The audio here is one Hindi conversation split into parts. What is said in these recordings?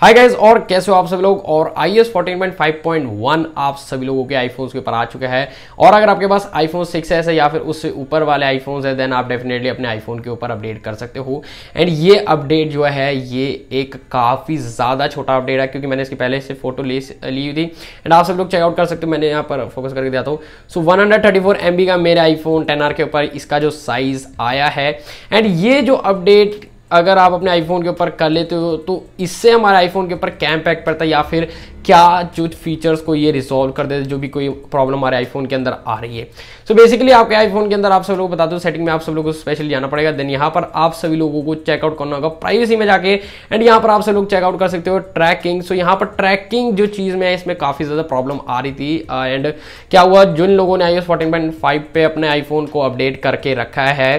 हाय गाइज और कैसे हो आप सभी लोग और आई एस फोर्टीन आप सभी लोगों के आईफोन्स के ऊपर आ चुका है और अगर आपके पास आईफोन 6s है या फिर उससे ऊपर वाले आईफोन्स है देन आप डेफिनेटली अपने आईफोन के ऊपर अपडेट कर सकते हो एंड ये अपडेट जो है ये एक काफ़ी ज़्यादा छोटा अपडेट है क्योंकि मैंने इसके पहले से फोटो ले ली हुई थी एंड आप सब लोग चेकआउट कर सकते हो मैंने यहाँ पर फोकस करके दिया था सो वन हंड्रेड का मेरे आईफोन टेन के ऊपर इसका जो साइज़ आया है एंड ये जो अपडेट अगर आप अपने आईफोन के ऊपर कर लेते हो तो इससे हमारे आईफोन के ऊपर क्या इम्पैक्ट पड़ता है या फिर क्या जो फीचर्स को ये रिजोल्व कर देते जो भी कोई प्रॉब्लम हमारे आईफोन के अंदर आ रही है सो so बेसिकली आपके आईफोन के अंदर आप सब लोग बता दो सेटिंग में आप सब लोग को स्पेशली जाना पड़ेगा देन यहाँ पर आप सभी लोगों को चेकआउट करना होगा प्राइवेसी में जाके एंड यहाँ पर आप सब लोग चेकआउट कर सकते हो ट्रैकिंग सो so यहाँ पर ट्रैकिंग जो चीज़ में है इसमें काफ़ी ज़्यादा प्रॉब्लम आ रही थी एंड uh, क्या हुआ जिन लोगों ने आई एस पे अपने आईफोन को अपडेट करके रखा है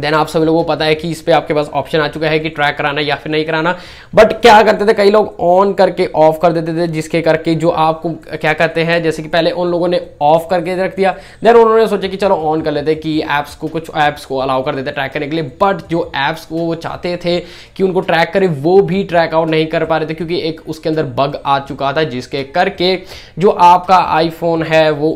देन आप सभी लोगों को पता है कि इस पर आपके पास ऑप्शन आ चुका है कि ट्रैक कराना या फिर नहीं कराना बट क्या करते थे कई लोग ऑन करके ऑफ कर देते थे जिसके करके जो आपको क्या कहते हैं जैसे कि पहले उन लोगों ने ऑफ करके रख दिया देन उन्होंने सोचा कि चलो ऑन कर लेते कि ऐप्स को कुछ ऐप्स को अलाउ कर देते ट्रैक करने के लिए बट जो ऐप्स को वो चाहते थे कि उनको ट्रैक करें वो भी ट्रैक आउट नहीं कर पा रहे थे क्योंकि एक उसके अंदर बग आ चुका था जिसके करके जो आपका आईफोन है वो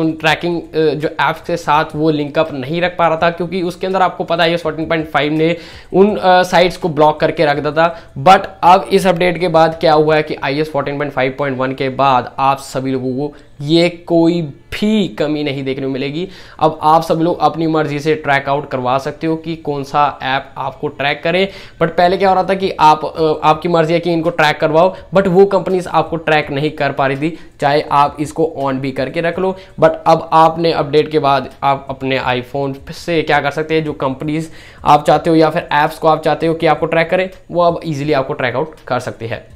उन ट्रैकिंग जो ऐप्स के साथ वो लिंकअप नहीं रख पा रहा था क्योंकि उसके अंदर आप आपको पता है फोर्टीन पॉइंट फाइव ने उन साइट्स को ब्लॉक करके रख दिया था बट अब इस अपडेट के बाद क्या हुआ है कि I S fourteen point five point one के बाद आप सभी लोगों को ये कोई भी कमी नहीं देखने को मिलेगी अब आप सब लोग अपनी मर्जी से ट्रैक आउट करवा सकते हो कि कौन सा ऐप आपको ट्रैक करे बट पहले क्या हो रहा था कि आप आपकी मर्जी है कि इनको ट्रैक करवाओ बट वो कंपनीज आपको ट्रैक नहीं कर पा रही थी चाहे आप इसको ऑन भी करके रख लो बट अब आपने अपडेट के बाद आप अपने आईफोन से क्या कर सकते हैं जो कंपनीज आप चाहते हो या फिर ऐप्स को आप चाहते हो कि आपको ट्रैक करें वो अब ईजिली आपको ट्रैकआउट कर सकते हैं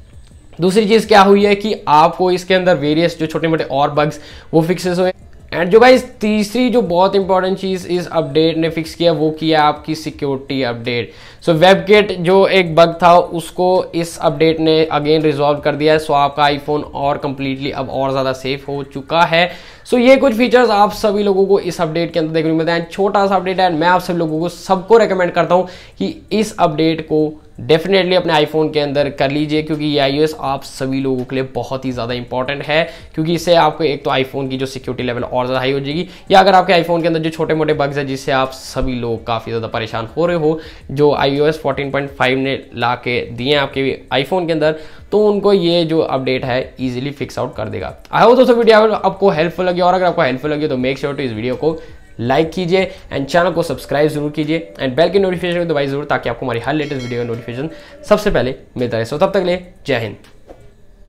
दूसरी चीज़ क्या हुई है कि आपको इसके अंदर वेरियस जो छोटे मोटे और बग्स वो फिक्सेस हुए एंड जो गाइज तीसरी जो बहुत इंपॉर्टेंट चीज़ इस अपडेट ने फिक्स किया वो किया आपकी सिक्योरिटी अपडेट सो वेबगेट जो एक बग था उसको इस अपडेट ने अगेन रिजॉल्व कर दिया है सो आपका आईफोन और कंप्लीटली अब और ज़्यादा सेफ हो चुका है सो so, ये कुछ फीचर्स आप सभी लोगों को इस अपडेट के अंदर देखने को मिलते हैं छोटा सा अपडेट है मैं आप सभी लोगों को सबको रिकमेंड करता हूं कि इस अपडेट को डेफिनेटली अपने आईफोन के अंदर कर लीजिए क्योंकि ये आई आप सभी लोगों के लिए बहुत ही ज़्यादा इंपॉर्टेंट है क्योंकि इससे आपको एक तो आईफोन की जो सिक्योरिटी लेवल और ज़्यादा हाई हो जाएगी या अगर आपके आईफोन के अंदर जो छोटे मोटे बग्स है जिससे आप सभी लोग काफ़ी ज़्यादा परेशान हो रहे हो जो आई ओ ने ला के दिए आपके आईफोन के अंदर तो उनको ये जो अपडेट है ईजिली फिक्स आउट कर देगा आई हो दोस्तों वीडियो आपको हेल्पफुल लगी और अगर आपको हेल्पफुल लगी तो मेक श्योर टू इस वीडियो को लाइक कीजिए एंड चैनल को सब्सक्राइब जरूर कीजिए एंड बेल के नोटिफिकेशन को दबाई जरूर ताकि आपको हमारी हर लेटेस्ट वीडियो का नोटिफिकेशन सबसे पहले मिलता रहे सो तब तक ले जय हिंद